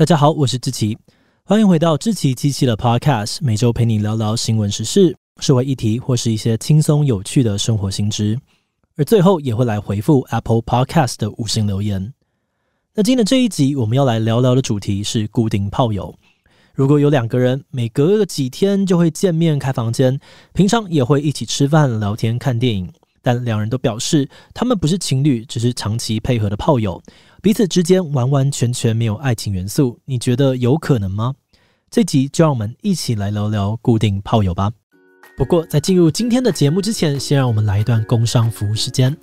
大家好，我是志奇，欢迎回到志奇机器的 Podcast，每周陪你聊聊新闻时事、社会议题，或是一些轻松有趣的生活新知，而最后也会来回复 Apple Podcast 的五星留言。那今天的这一集，我们要来聊聊的主题是固定炮友。如果有两个人每隔几天就会见面开房间，平常也会一起吃饭、聊天、看电影。但两人都表示，他们不是情侣，只是长期配合的炮友，彼此之间完完全全没有爱情元素。你觉得有可能吗？这集就让我们一起来聊聊固定炮友吧。不过在进入今天的节目之前，先让我们来一段工商服务时间。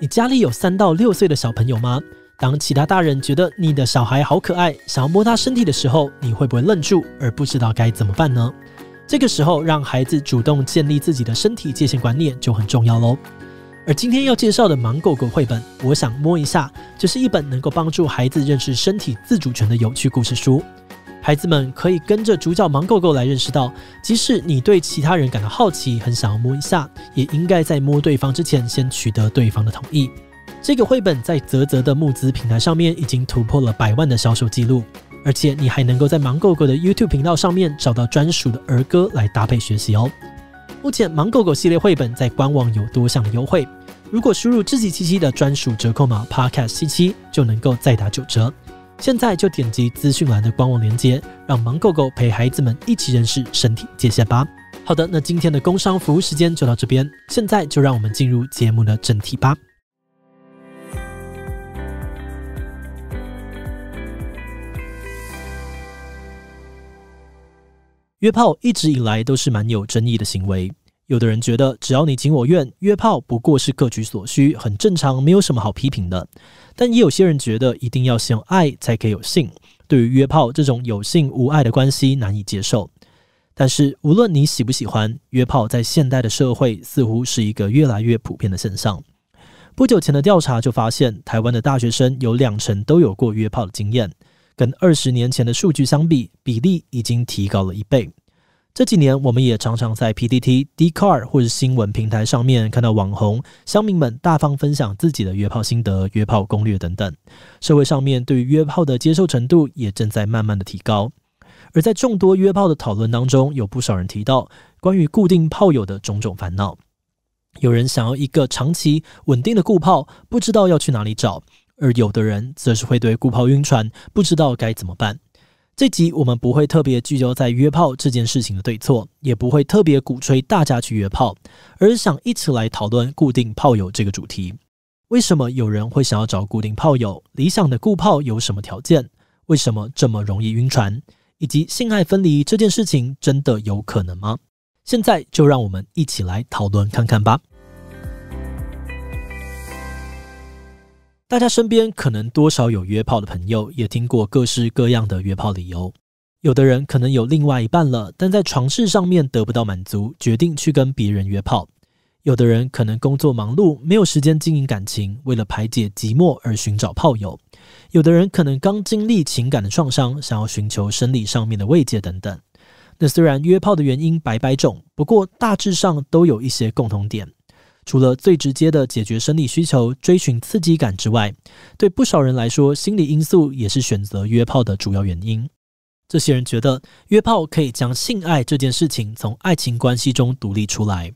你家里有三到六岁的小朋友吗？当其他大人觉得你的小孩好可爱，想要摸他身体的时候，你会不会愣住而不知道该怎么办呢？这个时候，让孩子主动建立自己的身体界限观念就很重要喽。而今天要介绍的《盲狗狗》绘本，我想摸一下，这是一本能够帮助孩子认识身体自主权的有趣故事书。孩子们可以跟着主角盲狗狗来认识到，即使你对其他人感到好奇，很想要摸一下，也应该在摸对方之前先取得对方的同意。这个绘本在泽泽的募资平台上面已经突破了百万的销售记录。而且你还能够在盲狗狗的 YouTube 频道上面找到专属的儿歌来搭配学习哦。目前盲狗狗系列绘本在官网有多项的优惠，如果输入自己七七的专属折扣码 p a r k a s 七七，就能够再打九折。现在就点击资讯栏的官网链接，让盲狗狗陪孩子们一起认识身体界限吧。好的，那今天的工商服务时间就到这边，现在就让我们进入节目的正题吧。约炮一直以来都是蛮有争议的行为。有的人觉得只要你情我愿，约炮不过是各取所需，很正常，没有什么好批评的。但也有些人觉得一定要先爱才可以有性，对于约炮这种有性无爱的关系难以接受。但是无论你喜不喜欢，约炮在现代的社会似乎是一个越来越普遍的现象。不久前的调查就发现，台湾的大学生有两成都有过约炮的经验。跟二十年前的数据相比，比例已经提高了一倍。这几年，我们也常常在 P T T、D Car 或者新闻平台上面看到网红、乡民们大方分享自己的约炮心得、约炮攻略等等。社会上面对于约炮的接受程度也正在慢慢的提高。而在众多约炮的讨论当中，有不少人提到关于固定炮友的种种烦恼。有人想要一个长期稳定的固炮，不知道要去哪里找。而有的人则是会对顾炮晕船，不知道该怎么办。这集我们不会特别聚焦在约炮这件事情的对错，也不会特别鼓吹大家去约炮，而是想一起来讨论固定炮友这个主题。为什么有人会想要找固定炮友？理想的固炮有什么条件？为什么这么容易晕船？以及性爱分离这件事情真的有可能吗？现在就让我们一起来讨论看看吧。大家身边可能多少有约炮的朋友，也听过各式各样的约炮理由。有的人可能有另外一半了，但在床事上面得不到满足，决定去跟别人约炮。有的人可能工作忙碌，没有时间经营感情，为了排解寂寞而寻找炮友。有的人可能刚经历情感的创伤，想要寻求生理上面的慰藉等等。那虽然约炮的原因百百种，不过大致上都有一些共同点。除了最直接的解决生理需求、追寻刺激感之外，对不少人来说，心理因素也是选择约炮的主要原因。这些人觉得，约炮可以将性爱这件事情从爱情关系中独立出来，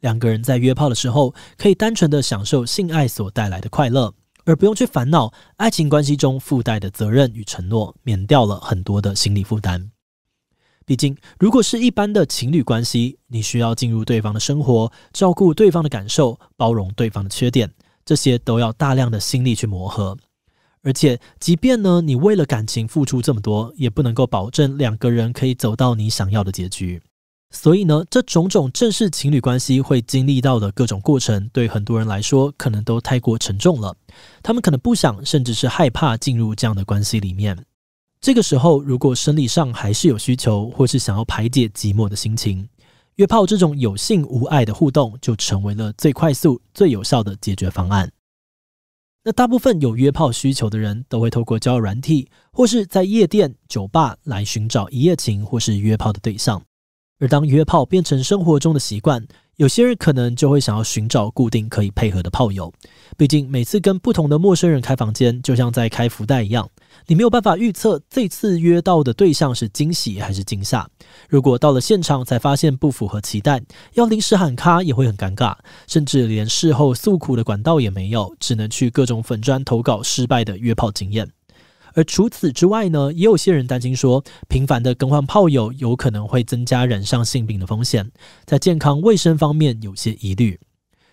两个人在约炮的时候，可以单纯的享受性爱所带来的快乐，而不用去烦恼爱情关系中附带的责任与承诺，免掉了很多的心理负担。毕竟，如果是一般的情侣关系，你需要进入对方的生活，照顾对方的感受，包容对方的缺点，这些都要大量的心力去磨合。而且，即便呢你为了感情付出这么多，也不能够保证两个人可以走到你想要的结局。所以呢，这种种正式情侣关系会经历到的各种过程，对很多人来说可能都太过沉重了。他们可能不想，甚至是害怕进入这样的关系里面。这个时候，如果生理上还是有需求，或是想要排解寂寞的心情，约炮这种有性无爱的互动，就成为了最快速、最有效的解决方案。那大部分有约炮需求的人都会透过交友软件，或是在夜店、酒吧来寻找一夜情或是约炮的对象。而当约炮变成生活中的习惯，有些人可能就会想要寻找固定可以配合的炮友，毕竟每次跟不同的陌生人开房间，就像在开福袋一样，你没有办法预测这次约到的对象是惊喜还是惊吓。如果到了现场才发现不符合期待，要临时喊卡也会很尴尬，甚至连事后诉苦的管道也没有，只能去各种粉砖投稿失败的约炮经验。而除此之外呢，也有些人担心说，频繁的更换炮友有可能会增加染上性病的风险，在健康卫生方面有些疑虑。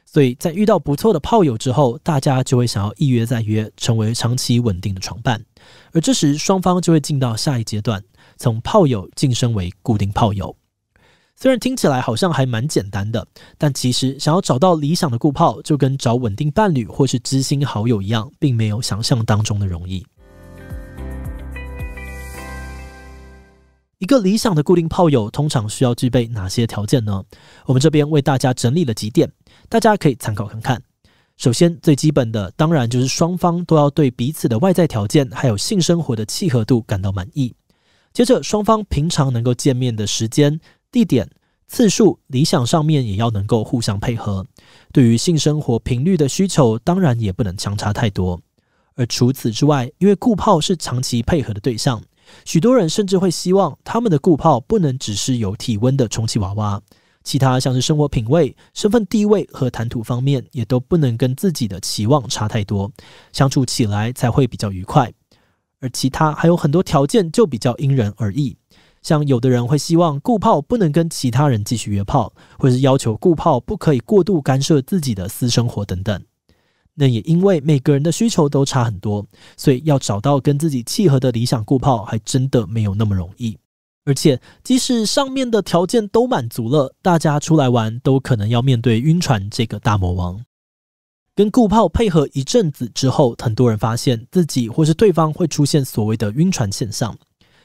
所以在遇到不错的炮友之后，大家就会想要一约再约，成为长期稳定的床伴。而这时双方就会进到下一阶段，从炮友晋升为固定炮友。虽然听起来好像还蛮简单的，但其实想要找到理想的固炮，就跟找稳定伴侣或是知心好友一样，并没有想象当中的容易。一个理想的固定炮友通常需要具备哪些条件呢？我们这边为大家整理了几点，大家可以参考看看。首先，最基本的当然就是双方都要对彼此的外在条件还有性生活的契合度感到满意。接着，双方平常能够见面的时间、地点、次数，理想上面也要能够互相配合。对于性生活频率的需求，当然也不能相差太多。而除此之外，因为固炮是长期配合的对象。许多人甚至会希望他们的顾泡不能只是有体温的充气娃娃，其他像是生活品味、身份地位和谈吐方面也都不能跟自己的期望差太多，相处起来才会比较愉快。而其他还有很多条件就比较因人而异，像有的人会希望顾泡不能跟其他人继续约炮，或是要求顾泡不可以过度干涉自己的私生活等等。那也因为每个人的需求都差很多，所以要找到跟自己契合的理想固泡还真的没有那么容易。而且，即使上面的条件都满足了，大家出来玩都可能要面对晕船这个大魔王。跟固泡配合一阵子之后，很多人发现自己或是对方会出现所谓的晕船现象，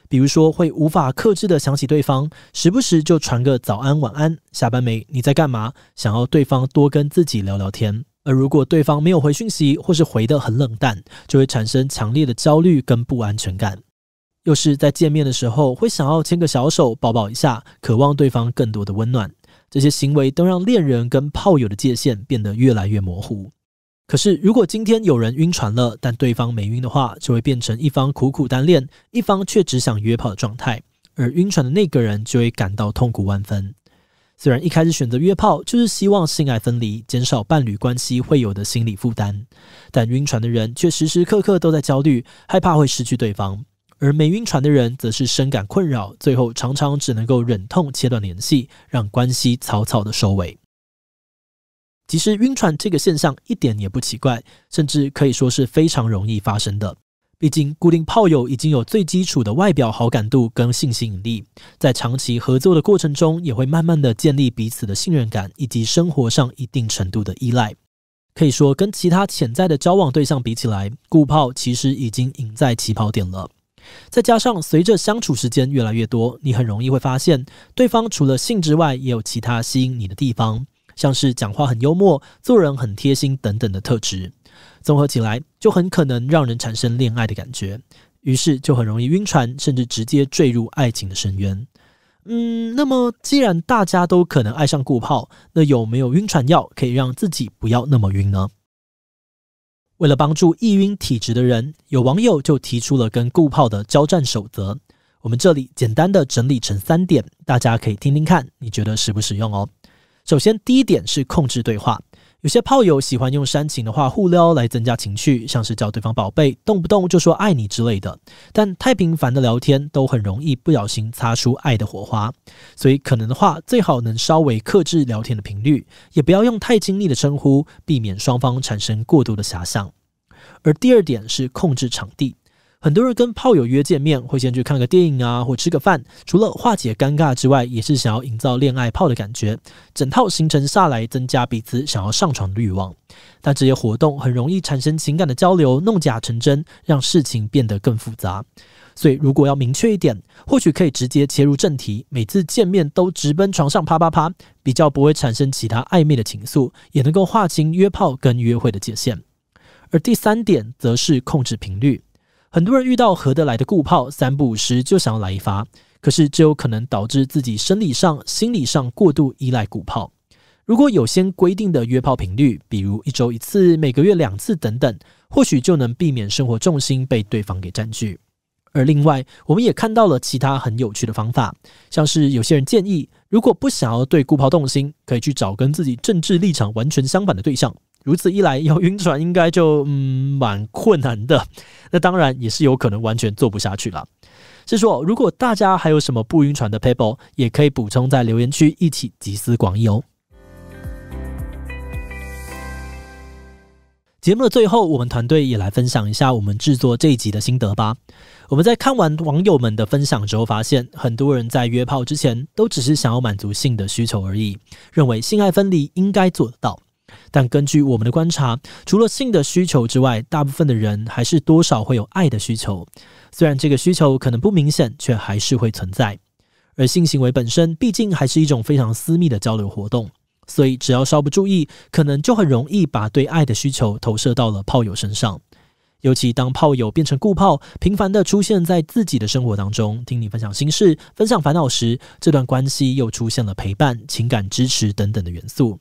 比如说会无法克制的想起对方，时不时就传个早安、晚安、下班没？你在干嘛？想要对方多跟自己聊聊天。而如果对方没有回讯息，或是回得很冷淡，就会产生强烈的焦虑跟不安全感。又是在见面的时候，会想要牵个小手，抱抱一下，渴望对方更多的温暖。这些行为都让恋人跟炮友的界限变得越来越模糊。可是，如果今天有人晕船了，但对方没晕的话，就会变成一方苦苦单恋，一方却只想约炮的状态。而晕船的那个人就会感到痛苦万分。虽然一开始选择约炮就是希望性爱分离，减少伴侣关系会有的心理负担，但晕船的人却时时刻刻都在焦虑，害怕会失去对方；而没晕船的人则是深感困扰，最后常常只能够忍痛切断联系，让关系草草的收尾。其实晕船这个现象一点也不奇怪，甚至可以说是非常容易发生的。毕竟，固定炮友已经有最基础的外表好感度跟性吸引力，在长期合作的过程中，也会慢慢的建立彼此的信任感以及生活上一定程度的依赖。可以说，跟其他潜在的交往对象比起来，固炮其实已经赢在起跑点了。再加上随着相处时间越来越多，你很容易会发现，对方除了性之外，也有其他吸引你的地方，像是讲话很幽默、做人很贴心等等的特质。综合起来，就很可能让人产生恋爱的感觉，于是就很容易晕船，甚至直接坠入爱情的深渊。嗯，那么既然大家都可能爱上固泡，那有没有晕船药可以让自己不要那么晕呢？为了帮助易晕体质的人，有网友就提出了跟固泡的交战守则。我们这里简单的整理成三点，大家可以听听看，你觉得实不实用哦？首先，第一点是控制对话。有些炮友喜欢用煽情的话互撩来增加情趣，像是叫对方宝贝，动不动就说爱你之类的。但太频繁的聊天都很容易不小心擦出爱的火花，所以可能的话，最好能稍微克制聊天的频率，也不要用太亲密的称呼，避免双方产生过度的遐想。而第二点是控制场地。很多人跟炮友约见面，会先去看个电影啊，或吃个饭。除了化解尴尬之外，也是想要营造恋爱炮的感觉。整套行程下来，增加彼此想要上床的欲望。但这些活动很容易产生情感的交流，弄假成真，让事情变得更复杂。所以如果要明确一点，或许可以直接切入正题，每次见面都直奔床上，啪啪啪，比较不会产生其他暧昧的情愫，也能够划清约炮跟约会的界限。而第三点则是控制频率。很多人遇到合得来的固炮，三不五时就想要来一发，可是这有可能导致自己生理上、心理上过度依赖固炮。如果有先规定的约炮频率，比如一周一次、每个月两次等等，或许就能避免生活重心被对方给占据。而另外，我们也看到了其他很有趣的方法，像是有些人建议，如果不想要对固炮动心，可以去找跟自己政治立场完全相反的对象。如此一来，要晕船应该就嗯蛮困难的。那当然也是有可能完全做不下去了。是说，如果大家还有什么不晕船的 p a p e r 也可以补充在留言区一起集思广益哦。节目的最后，我们团队也来分享一下我们制作这一集的心得吧。我们在看完网友们的分享之后，发现很多人在约炮之前都只是想要满足性的需求而已，认为性爱分离应该做得到。但根据我们的观察，除了性的需求之外，大部分的人还是多少会有爱的需求。虽然这个需求可能不明显，却还是会存在。而性行为本身，毕竟还是一种非常私密的交流活动，所以只要稍不注意，可能就很容易把对爱的需求投射到了炮友身上。尤其当炮友变成固炮，频繁的出现在自己的生活当中，听你分享心事、分享烦恼时，这段关系又出现了陪伴、情感支持等等的元素。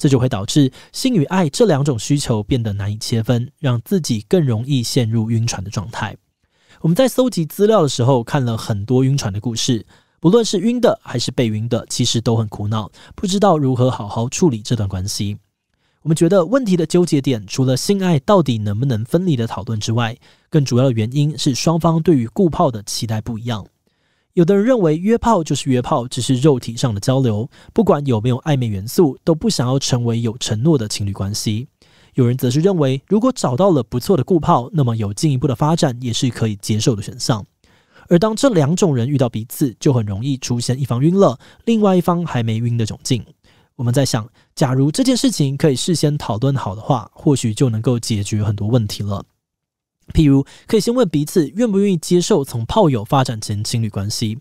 这就会导致性与爱这两种需求变得难以切分，让自己更容易陷入晕船的状态。我们在搜集资料的时候，看了很多晕船的故事，不论是晕的还是被晕的，其实都很苦恼，不知道如何好好处理这段关系。我们觉得问题的纠结点，除了性爱到底能不能分离的讨论之外，更主要的原因是双方对于固泡的期待不一样。有的人认为约炮就是约炮，只是肉体上的交流，不管有没有暧昧元素，都不想要成为有承诺的情侣关系。有人则是认为，如果找到了不错的顾炮，那么有进一步的发展也是可以接受的选项。而当这两种人遇到彼此，就很容易出现一方晕了，另外一方还没晕的窘境。我们在想，假如这件事情可以事先讨论好的话，或许就能够解决很多问题了。譬如，可以先问彼此愿不愿意接受从炮友发展成情侣关系。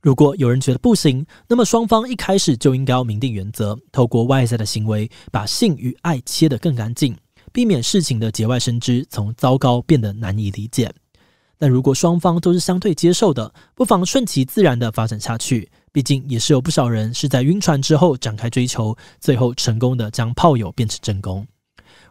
如果有人觉得不行，那么双方一开始就应该要明定原则，透过外在的行为把性与爱切得更干净，避免事情的节外生枝，从糟糕变得难以理解。但如果双方都是相对接受的，不妨顺其自然的发展下去，毕竟也是有不少人是在晕船之后展开追求，最后成功的将炮友变成正宫。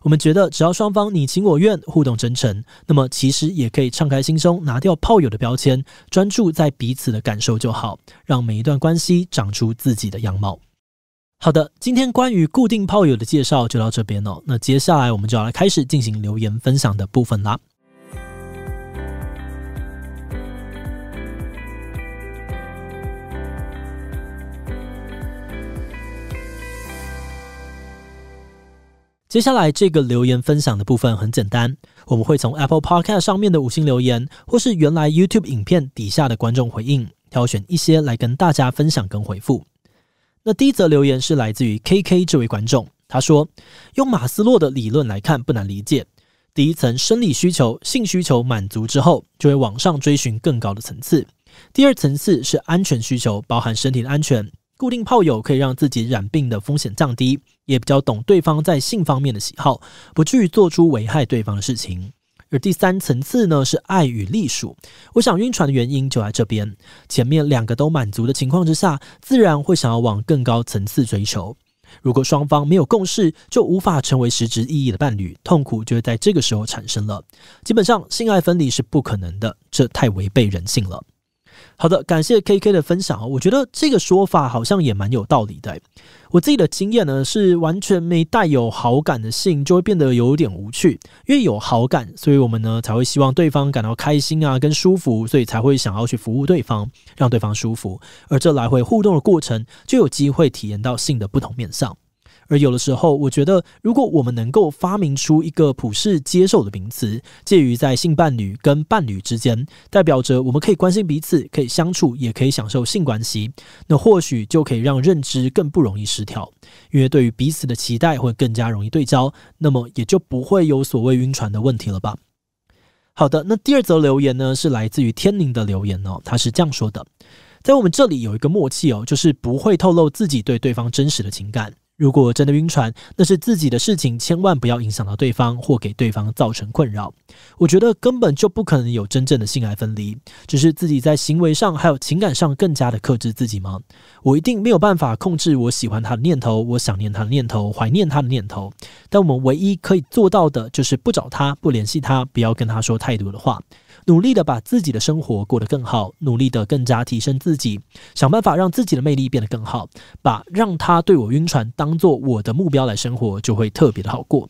我们觉得，只要双方你情我愿、互动真诚，那么其实也可以敞开心胸，拿掉炮友的标签，专注在彼此的感受就好，让每一段关系长出自己的样貌。好的，今天关于固定炮友的介绍就到这边了，那接下来我们就要来开始进行留言分享的部分啦。接下来这个留言分享的部分很简单，我们会从 Apple Podcast 上面的五星留言，或是原来 YouTube 影片底下的观众回应，挑选一些来跟大家分享跟回复。那第一则留言是来自于 KK 这位观众，他说用马斯洛的理论来看不难理解，第一层生理需求、性需求满足之后，就会往上追寻更高的层次。第二层次是安全需求，包含身体的安全。固定炮友可以让自己染病的风险降低，也比较懂对方在性方面的喜好，不至于做出危害对方的事情。而第三层次呢是爱与隶属，我想晕船的原因就在这边。前面两个都满足的情况之下，自然会想要往更高层次追求。如果双方没有共识，就无法成为实质意义的伴侣，痛苦就会在这个时候产生了。基本上性爱分离是不可能的，这太违背人性了。好的，感谢 K K 的分享啊，我觉得这个说法好像也蛮有道理的。我自己的经验呢，是完全没带有好感的性，就会变得有点无趣；因为有好感，所以我们呢才会希望对方感到开心啊，跟舒服，所以才会想要去服务对方，让对方舒服。而这来回互动的过程，就有机会体验到性的不同面上。而有的时候，我觉得，如果我们能够发明出一个普世接受的名词，介于在性伴侣跟伴侣之间，代表着我们可以关心彼此，可以相处，也可以享受性关系，那或许就可以让认知更不容易失调，因为对于彼此的期待会更加容易对焦，那么也就不会有所谓晕船的问题了吧。好的，那第二则留言呢，是来自于天宁的留言哦，他是这样说的：在我们这里有一个默契哦，就是不会透露自己对对方真实的情感。如果真的晕船，那是自己的事情，千万不要影响到对方或给对方造成困扰。我觉得根本就不可能有真正的性爱分离，只是自己在行为上还有情感上更加的克制自己吗？我一定没有办法控制我喜欢他的念头，我想念他的念头，怀念他的念头。但我们唯一可以做到的就是不找他，不联系他，不要跟他说太多的话。努力的把自己的生活过得更好，努力的更加提升自己，想办法让自己的魅力变得更好，把让他对我晕船当做我的目标来生活，就会特别的好过。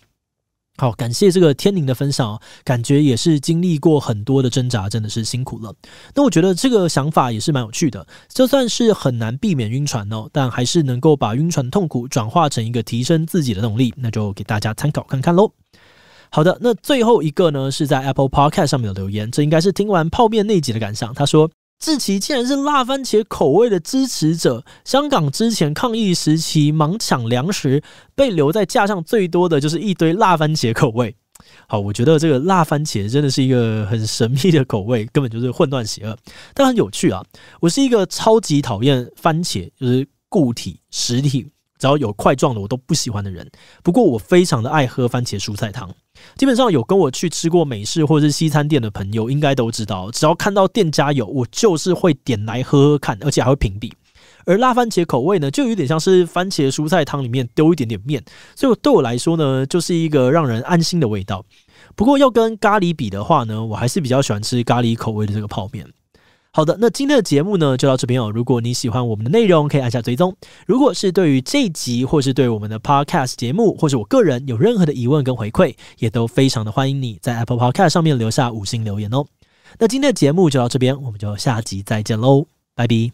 好，感谢这个天宁的分享，感觉也是经历过很多的挣扎，真的是辛苦了。那我觉得这个想法也是蛮有趣的，就算是很难避免晕船哦，但还是能够把晕船痛苦转化成一个提升自己的动力，那就给大家参考看看喽。好的，那最后一个呢，是在 Apple Podcast 上面的留言，这应该是听完泡面那集的感想。他说：“志奇竟然是辣番茄口味的支持者。香港之前抗疫时期，忙抢粮食，被留在架上最多的就是一堆辣番茄口味。”好，我觉得这个辣番茄真的是一个很神秘的口味，根本就是混乱邪恶。但很有趣啊，我是一个超级讨厌番茄，就是固体实体。只要有块状的，我都不喜欢的人。不过我非常的爱喝番茄蔬菜汤。基本上有跟我去吃过美式或是西餐店的朋友，应该都知道，只要看到店家有，我就是会点来喝喝看，而且还会屏蔽。而辣番茄口味呢，就有点像是番茄蔬菜汤里面丢一点点面，所以对我来说呢，就是一个让人安心的味道。不过要跟咖喱比的话呢，我还是比较喜欢吃咖喱口味的这个泡面。好的，那今天的节目呢就到这边哦。如果你喜欢我们的内容，可以按下追踪。如果是对于这一集，或是对我们的 Podcast 节目，或是我个人有任何的疑问跟回馈，也都非常的欢迎你在 Apple Podcast 上面留下五星留言哦。那今天的节目就到这边，我们就下集再见喽，拜拜。